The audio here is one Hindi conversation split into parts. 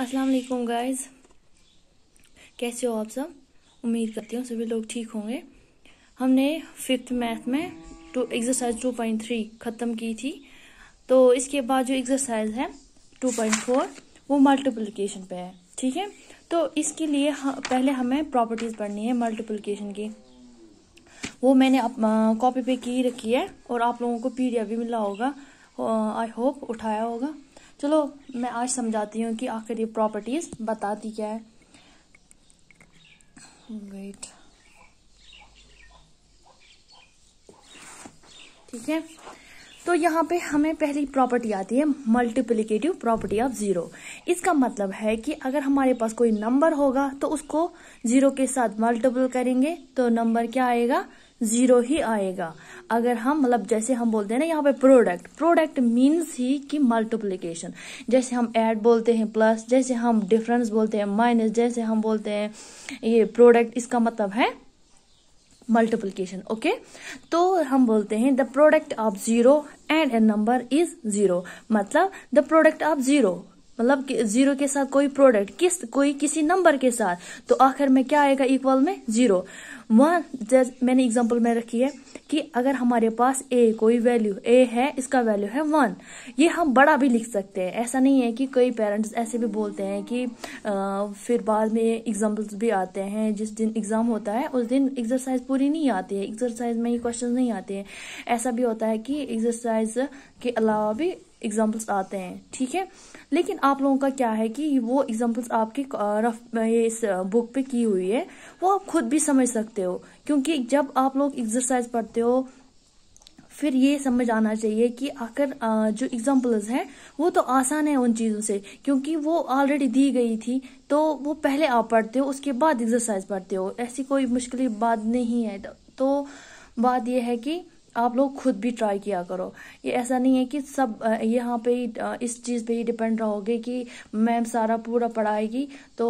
अस्सलाम वालेकुम गाइस कैसे हो आप सब उम्मीद करती हूँ सभी लोग ठीक होंगे हमने फिफ्थ मैथ में two exercise two point three ख़त्म की थी तो इसके बाद जो एक्सरसाइज है टू पॉइंट फोर वो मल्टीप्लिकेशन पे है ठीक है तो इसके लिए पहले हमें प्रॉपर्टीज़ पढ़नी है मल्टीप्लिकेशन की वो मैंने कॉपी पे की रखी है और आप लोगों को एफ भी मिला होगा आई होप उठाया होगा चलो मैं आज समझाती हूँ कि आखिर ये प्रॉपर्टीज बताती क्या है वेट ठीक है तो यहाँ पे हमें पहली प्रॉपर्टी आती है मल्टीप्लीकेटिव प्रॉपर्टी ऑफ जीरो इसका मतलब है कि अगर हमारे पास कोई नंबर होगा तो उसको जीरो के साथ मल्टीपल करेंगे तो नंबर क्या आएगा जीरो ही आएगा अगर हम मतलब जैसे हम बोलते हैं ना यहाँ पे प्रोडक्ट प्रोडक्ट मीन्स ही कि मल्टीप्लीकेशन जैसे हम ऐड बोलते हैं प्लस जैसे हम डिफरेंस बोलते हैं माइनस जैसे हम बोलते हैं ये प्रोडक्ट इसका मतलब है मल्टीप्लीकेशन ओके तो हम बोलते हैं the product of zero and a number is zero मतलब द प्रोडक्ट ऑफ जीरो मतलब जीरो के साथ कोई प्रोडक्ट किस कोई किसी नंबर के साथ तो आखिर में क्या आएगा इक्वल में जीरो वन जैसे मैंने एग्जांपल में रखी है कि अगर हमारे पास ए कोई वैल्यू ए है इसका वैल्यू है वन ये हम बड़ा भी लिख सकते हैं ऐसा नहीं है कि कई पेरेंट्स ऐसे भी बोलते हैं कि आ, फिर बाद में एग्जाम्पल्स भी आते हैं जिस दिन एग्जाम होता है उस दिन एक्सरसाइज पूरी नहीं आती है एक्सरसाइज में ही क्वेश्चन नहीं आते हैं ऐसा भी होता है कि एक्सरसाइज के अलावा भी एग्जाम्पल्स आते हैं ठीक है लेकिन आप लोगों का क्या है कि वो एग्जाम्पल्स आपके रफ ये इस बुक पे की हुई है वो आप खुद भी समझ सकते हो क्योंकि जब आप लोग एक्सरसाइज पढ़ते हो फिर ये समझ आना चाहिए कि आखिर जो एग्जाम्पल्स हैं वो तो आसान है उन चीज़ों से क्योंकि वो ऑलरेडी दी गई थी तो वो पहले आप पढ़ते हो उसके बाद एक्सरसाइज पढ़ते हो ऐसी कोई मुश्किल बात नहीं है तो, तो बात यह है कि आप लोग खुद भी ट्राई किया करो ये ऐसा नहीं है कि सब यहाँ पे इस चीज़ पे ही डिपेंड रहोगे कि मैम सारा पूरा पढ़ाएगी तो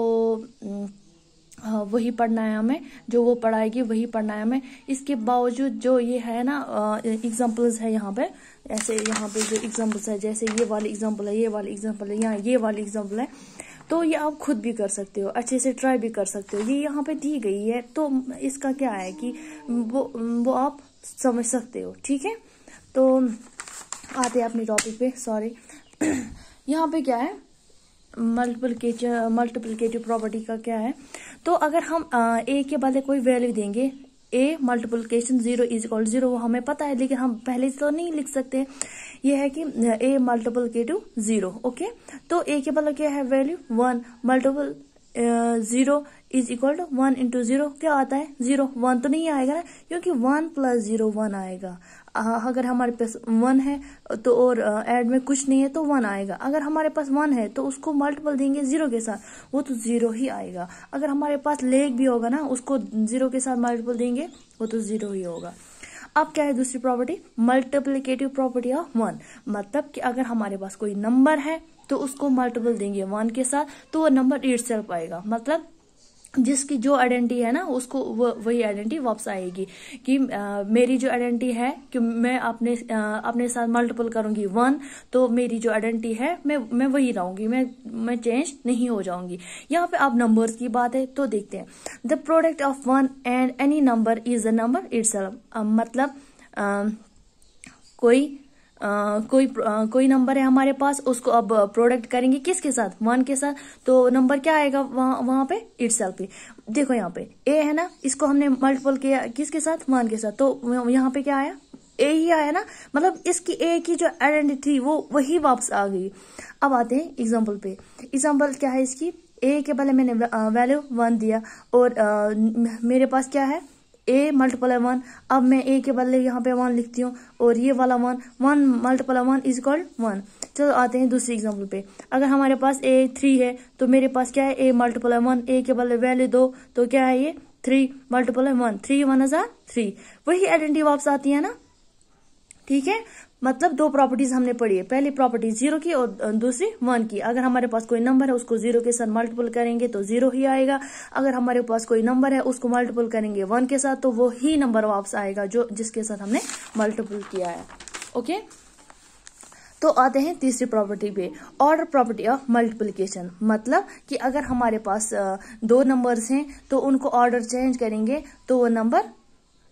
वही पढ़ना है हमें जो वो पढ़ाएगी वही पढ़ना है हमें इसके बावजूद जो ये है ना एग्जाम्पल्स है यहाँ पे ऐसे यहाँ पे जो एग्जाम्पल्स है जैसे ये वाली एग्जाम्पल है ये वाली एग्जाम्पल है यहाँ ये वाली एग्जाम्पल है तो ये आप खुद भी कर सकते हो अच्छे से ट्राई भी कर सकते हो ये यहाँ पे दी गई है तो इसका क्या है कि वो वो आप समझ सकते हो ठीक है तो आते हैं अपने टॉपिक पे सॉरी यहाँ पे क्या है मल्टीपल के मल्टीपल के जो प्रॉपर्टी का क्या है तो अगर हम ए के बदले कोई वैल्यू देंगे a multiplication zero is equal zero हमें पता है लेकिन हम पहले तो नहीं लिख सकते ये है कि ए मल्टीपल तो के टू जीरो ओके तो ए के बदला क्या है value one multiple zero is equal to one into zero क्या आता है जीरो वन तो नहीं आएगा ना क्योंकि वन प्लस जीरो वन आएगा अगर हमारे पास वन है तो और एड में कुछ नहीं है तो वन आएगा अगर हमारे पास वन है तो उसको मल्टीपल देंगे जीरो के साथ वो तो जीरो ही आएगा अगर हमारे पास लेग भी होगा ना उसको जीरो के साथ मल्टीपल देंगे वो तो जीरो ही होगा अब क्या है दूसरी property multiplicative property of one मतलब कि अगर हमारे पास कोई नंबर है तो उसको मल्टीपल देंगे वन के साथ तो वह नंबर इट आएगा मतलब जिसकी जो आइडेंटिटी है ना उसको वही आइडेंटिटी वापस आएगी कि आ, मेरी जो आइडेंटिटी है कि मैं अपने आ, अपने साथ मल्टीपल करूंगी वन तो मेरी जो आइडेंटिटी है मैं मैं वही रहूंगी मैं मैं चेंज नहीं हो जाऊंगी यहाँ पे आप नंबर्स की बात है तो देखते हैं the product of one and any number is the number it's मतलब आ, कोई आ, कोई आ, कोई नंबर है हमारे पास उसको अब प्रोडक्ट करेंगे किसके साथ वन के साथ तो नंबर क्या आएगा वहां वहां पे इट पे देखो यहाँ पे ए है ना इसको हमने मल्टीपल किया किसके साथ वन के साथ तो यहाँ पे क्या आया ए ही आया ना मतलब इसकी ए की जो आइडेंटिटी थी वो वही वापस आ गई अब आते हैं एग्जाम्पल पे एग्जाम्पल क्या है इसकी ए के पहले मैंने वैल्यू वन दिया और आ, मेरे पास क्या है ए मल्टीपल है वन अब मैं ए के बदले यहाँ पे वन लिखती हूँ और ये वाला one one multiple one is called one चलो आते हैं दूसरी एग्जाम्पल पे अगर हमारे पास ए थ्री है तो मेरे पास क्या है ए मल्टीपल है वन ए के बदले वैल्यू दो तो क्या है ये थ्री मल्टीपल है वन थ्री वन हजार थ्री वही आइडेंटिटी वापस आती है ना ठीक है मतलब दो प्रॉपर्टीज हमने पढ़ी है पहली प्रॉपर्टी जीरो की और दूसरी वन की अगर हमारे पास कोई नंबर है उसको जीरो के साथ मल्टीपल करेंगे तो जीरो ही आएगा अगर हमारे पास कोई नंबर है उसको मल्टीपल करेंगे वन के साथ तो वो ही नंबर वापस आएगा जो जिसके साथ हमने मल्टीपल किया है ओके तो आते हैं तीसरी प्रॉपर्टी पे ऑर्डर प्रॉपर्टी ऑफ मल्टीप्लीकेशन मतलब कि अगर हमारे पास दो नंबर्स हैं तो उनको ऑर्डर चेंज करेंगे तो वो नंबर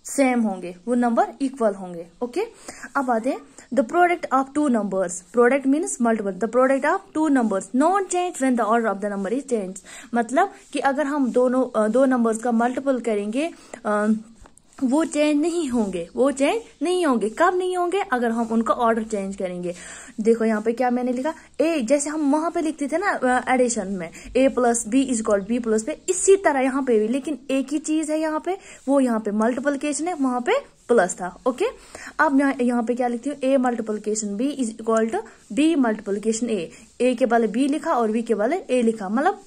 सेम होंगे वो नंबर इक्वल होंगे ओके अब आते हैं the product of two numbers product means multiple the product of two numbers not change when the order of the number is change मतलब कि अगर हम दोनों दो नंबर्स का मल्टीपल करेंगे वो चेंज नहीं होंगे वो चेंज नहीं होंगे कब नहीं होंगे अगर हम उनका ऑर्डर चेंज करेंगे देखो यहाँ पे क्या मैंने लिखा ए जैसे हम वहां पे लिखते थे ना एडिशन में a plus b is call b plus पे इसी तरह यहाँ पे भी लेकिन एक ही चीज है यहाँ पे वो यहाँ पे मल्टीप्लीकेशन है वहां पे प्लस था ओके अब यहाँ यहाँ पे क्या लिखती हूँ a multiplication b is equal to b multiplication a a के बाले बी लिखा और बी के बाले ए लिखा मतलब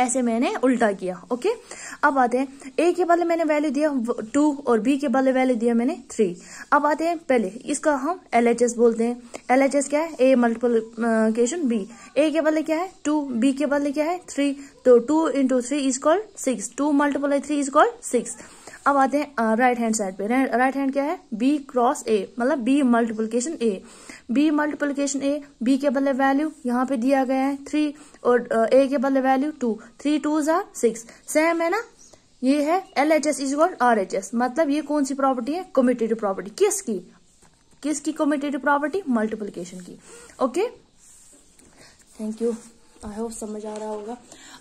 ऐसे मैंने उल्टा किया ओके अब आते हैं ए के बदले मैंने वैल्यू दिया टू और बी के बदले वैल्यू दिया मैंने थ्री अब आते हैं पहले इसका हम एल बोलते हैं एल क्या है ए मल्टीप्लीकेशन बी ए के बदले क्या है टू बी के बदले क्या है थ्री तो two into three is called six two multiply three is called six अब आते हैं राइट हैंड साइड पे राइट हैंड क्या है बी क्रॉस ए मतलब b multiplication a b multiplication a b के बदले वैल्यू यहाँ पे दिया गया है थ्री और ए के बदले वैल्यू टू थ्री टू जार सिक्स सेम है ना ये है l h s is god r h s मतलब ये कौन सी प्रॉपर्टी है कॉम्पिटेटिव प्रॉपर्टी किसकी किसकी कॉम्पिटेटिव प्रॉपर्टी मल्टीप्लीकेशन की okay thank you I hope समझ आ रहा होगा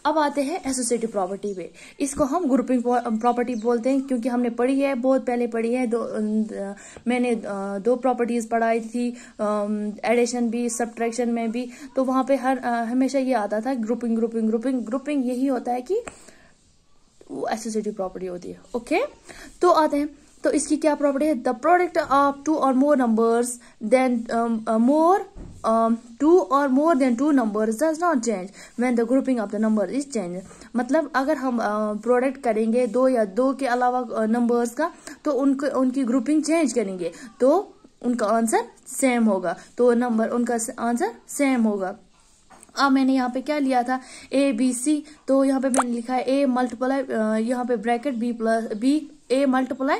अब आते हैं एसोसिएटिव प्रॉपर्टी पे इसको हम ग्रुपिंग प्रॉपर्टी बोलते हैं क्योंकि हमने पढ़ी है बहुत पहले पढ़ी है दो द, मैंने दो प्रॉपर्टीज पढ़ाई थी एडिशन भी सब्ट्रैक्शन में भी तो वहां पे हर हमेशा ये आता था ग्रुपिंग ग्रुपिंग ग्रुपिंग ग्रुपिंग यही होता है कि वो एसोसिएटिव प्रॉपर्टी होती है ओके तो आते हैं तो इसकी क्या प्रॉपर्टी है the product of two or more numbers than more two or more than two numbers does not change when the grouping of the number is change मतलब अगर हम प्रोडक्ट uh, करेंगे दो या दो के अलावा नंबर्स uh, का तो उनको उनकी ग्रुपिंग चेंज करेंगे तो उनका आंसर सेम होगा तो नंबर उनका आंसर सेम होगा अब हाँ, मैंने यहाँ पे क्या लिया था ए बी सी तो यहाँ पे मैंने लिखा है ए मल्टीप्लाई यहाँ पे bracket b plus b a multiply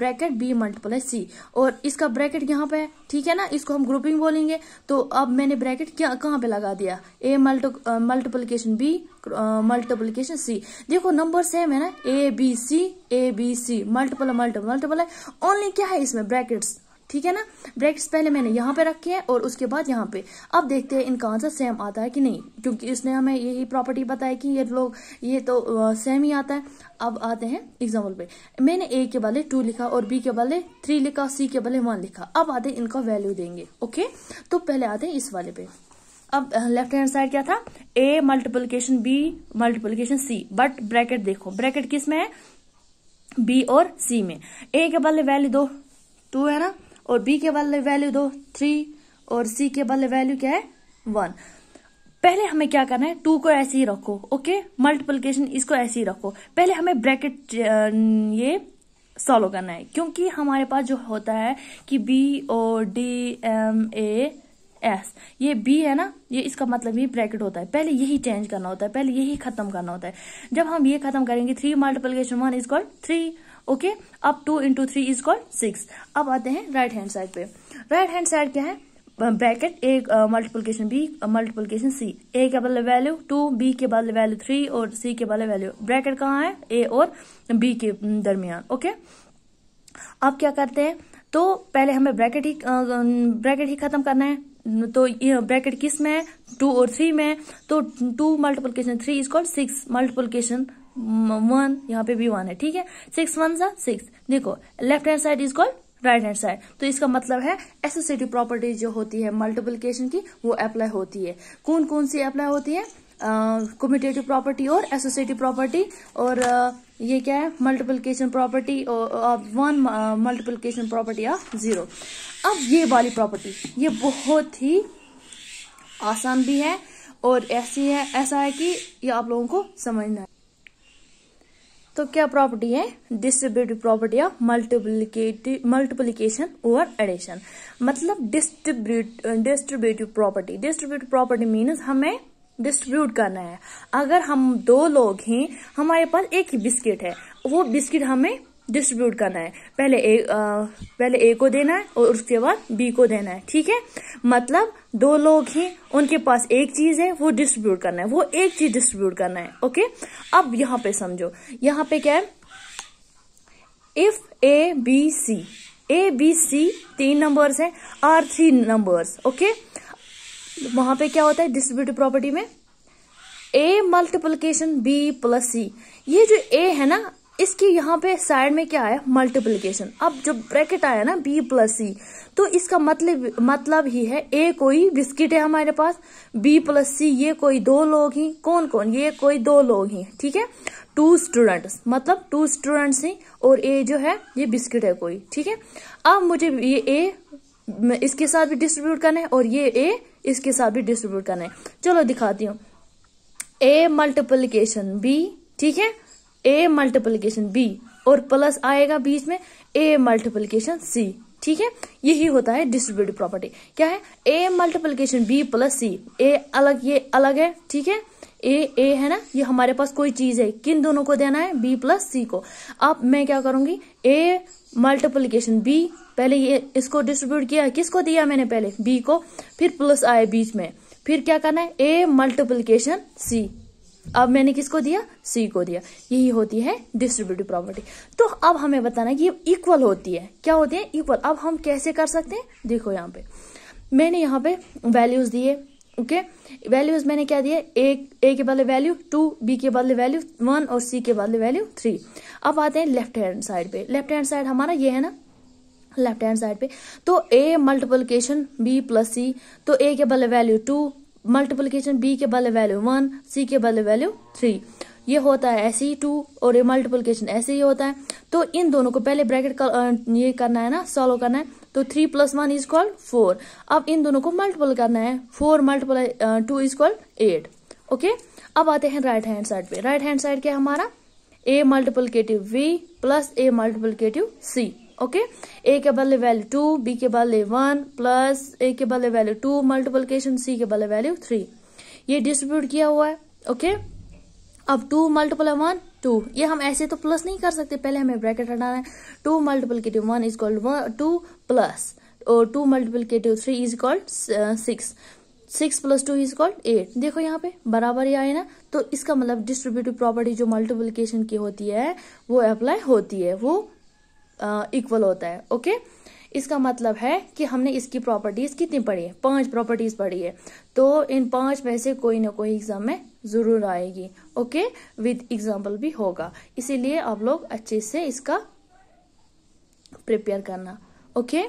bracket b multiply c और इसका ब्रैकेट यहाँ पे है ठीक है ना इसको हम ग्रुपिंग बोलेंगे तो अब मैंने ब्रैकेट क्या कहाँ पे लगा दिया a multiplication b multiplication c देखो नंबर सेम है ना a b c a b c multiple multiple multiple है ओनली क्या है इसमें ब्रैकेट्स ठीक है ना ब्रैकेट्स पहले मैंने यहाँ पे रखे हैं और उसके बाद यहाँ पे अब देखते हैं इनका आंसर सेम आता है कि नहीं क्योंकि इसने हमें यही प्रॉपर्टी बताया कि ये लोग ये तो सेम ही आता है अब आते हैं एग्जाम्पल पे मैंने ए के बदले टू लिखा और बी के बदले थ्री लिखा सी के बदले वन लिखा अब आते हैं इनका वैल्यू देंगे ओके तो पहले आते हैं इस वाले पे अब लेफ्ट हैंड साइड क्या था a multiplication b multiplication c but bracket देखो ब्रैकेट किस में है बी और सी में ए के बदले वैल्यू दो टू है ना और बी के बदले वैल्यू दो थ्री और सी के बदले वैल्यू क्या है वन पहले हमें क्या करना है टू को ऐसे ही रखो ओके मल्टीप्लीकेशन इसको ऐसे ही रखो पहले हमें ब्रैकेट ये सॉल्व करना है क्योंकि हमारे पास जो होता है कि b o d m a s ये बी है ना ये इसका मतलब ये ब्रैकेट होता है पहले यही चेंज करना होता है पहले यही खत्म करना होता है जब हम ये खत्म करेंगे three multiplication one is called three okay अब two into three is called six अब आते हैं राइट हैंड साइड पे राइट हैंड साइड क्या है bracket a multiplication b multiplication c a के बदले वैल्यू टू बी के बदले वैल्यू थ्री और सी के बदले वैल्यू ब्रैकेट कहाँ है ए और बी के दरमियान ओके अब क्या करते हैं तो पहले हमें ब्रैकेट ही ब्रैकेट ही खत्म करना है तो ये ब्रैकेट किस में है टू और थ्री में तो two multiplication three is called six multiplication one यहाँ पे भी वन है ठीक है सिक्स वन सा सिक्स देखो left hand side is called right hand side तो इसका मतलब है एसोसिएटिव प्रॉपर्टीज जो होती है मल्टीप्लीकेशन की वो अप्लाई होती है कौन कौन सी अप्लाई होती है कम्यूटेटिव uh, प्रॉपर्टी और एसोसिएटिव प्रॉपर्टी और uh, ये क्या है multiplication property of one multiplication property of zero अब ये वाली प्रॉपर्टी ये बहुत ही आसान भी है और ऐसी है ऐसा है कि ये आप लोगों को समझना है तो क्या प्रॉपर्टी है distributive property of multiplicative multiplication और एडिशन मतलब distribute distributive property distributive property means हमें डिस्ट्रीब्यूट करना है अगर हम दो लोग हैं हमारे पास एक ही बिस्किट है वो बिस्किट हमें डिस्ट्रीब्यूट करना है पहले ए आ, पहले ए को देना है और उसके बाद बी को देना है ठीक है मतलब दो लोग हैं उनके पास एक चीज है वो डिस्ट्रीब्यूट करना है वो एक चीज डिस्ट्रीब्यूट करना है ओके अब यहां पे समझो यहां पे क्या है if a b c a b c तीन नंबर्स हैं आर थ्री नंबर्स ओके वहां पे क्या होता है डिस्ट्रीब्यूटिव प्रॉपर्टी में a multiplication B plus c ये जो ए है ना इसकी यहाँ पे साइड में क्या आया मल्टीप्लीकेशन अब जो ब्रैकेट आया ना बी प्लस सी तो इसका मतलब मतलब ही है ए कोई बिस्किट है हमारे पास बी प्लस सी ये कोई दो लोग ही कौन कौन ये कोई दो लोग ही ठीक है टू स्टूडेंट्स मतलब टू स्टूडेंट्स ही और ए जो है ये बिस्किट है कोई ठीक है अब मुझे ये ए इसके साथ भी डिस्ट्रीब्यूट करना है और ये ए इसके साथ भी डिस्ट्रीब्यूट करना है चलो दिखाती हूँ ए मल्टीप्लीकेशन बी ठीक है ए मल्टीप्लीकेशन बी और प्लस आएगा बीच में ए मल्टीप्लीकेशन सी ठीक है यही होता है डिस्ट्रीब्यूटिव प्रॉपर्टी क्या है A multiplication B plus C A अलग ये अलग है ठीक है ए ए है ना ये हमारे पास कोई चीज है किन दोनों को देना है बी प्लस सी को अब मैं क्या करूंगी ए मल्टीप्लीकेशन बी पहले ये इसको डिस्ट्रीब्यूट किया किसको दिया मैंने पहले बी को फिर प्लस आए बीच में फिर क्या करना है ए मल्टीप्लीकेशन सी अब मैंने किसको दिया सी को दिया यही होती है डिस्ट्रीब्यूटिव प्रॉपर्टी तो अब हमें बताना कि ये इक्वल होती है क्या होती है इक्वल अब हम कैसे कर सकते हैं देखो यहाँ पे मैंने यहाँ पे वैल्यूज दिए ओके वैल्यूज मैंने क्या दिए एक ए के बदले वैल्यू टू बी के बदले वैल्यू वन और सी के बदले वैल्यू थ्री अब आते हैं लेफ्ट हैंड साइड पे लेफ्ट हैंड साइड हमारा ये है ना लेफ्ट हैंड साइड पे तो A multiplication B plus C तो ए के बदले वैल्यू टू मल्टीप्लीकेशन बी के बदले वैल्यू वन सी के बदले वैल्यू थ्री ये होता है ऐसे ही टू और ये मल्टीप्लीकेशन ऐसे ही होता है तो इन दोनों को पहले ब्रैकेट कर, ये करना है ना सॉल्व करना है तो three plus one is called four अब इन दोनों को मल्टीपल करना है four multiple two is called eight okay अब आते हैं राइट हैंड साइड पे राइट हैंड साइड क्या हमारा A multiplicative B plus A multiplicative C okay A के बदले वैल्यू टू बी के बदले वन प्लस ए के बदले वैल्यू टू मल्टीप्लीकेशन सी के बदले वैल्यू थ्री ये डिस्ट्रीब्यूट किया हुआ है ओके okay? अब टू मल्टीपल है वन टू ये हम ऐसे तो प्लस नहीं कर सकते पहले हमें ब्रैकेट हटाना है two multiplicative one is called two plus और two multiplicative three is called six six plus two is called eight देखो यहाँ पे बराबर ही आए ना तो इसका मतलब डिस्ट्रीब्यूटिव प्रॉपर्टी जो मल्टीप्लीकेशन की होती है वो अप्लाई होती है वो इक्वल होता है ओके इसका मतलब है कि हमने इसकी प्रॉपर्टीज कितनी पढ़ी है पांच प्रॉपर्टीज पढ़ी है तो इन पांच में से कोई ना कोई एग्जाम में जरूर आएगी ओके विद एग्जाम्पल भी होगा इसीलिए आप लोग अच्छे से इसका प्रिपेयर करना ओके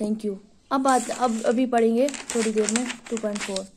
थैंक यू अब बात अब अभी पढ़ेंगे थोड़ी देर में टू पॉइंट फोर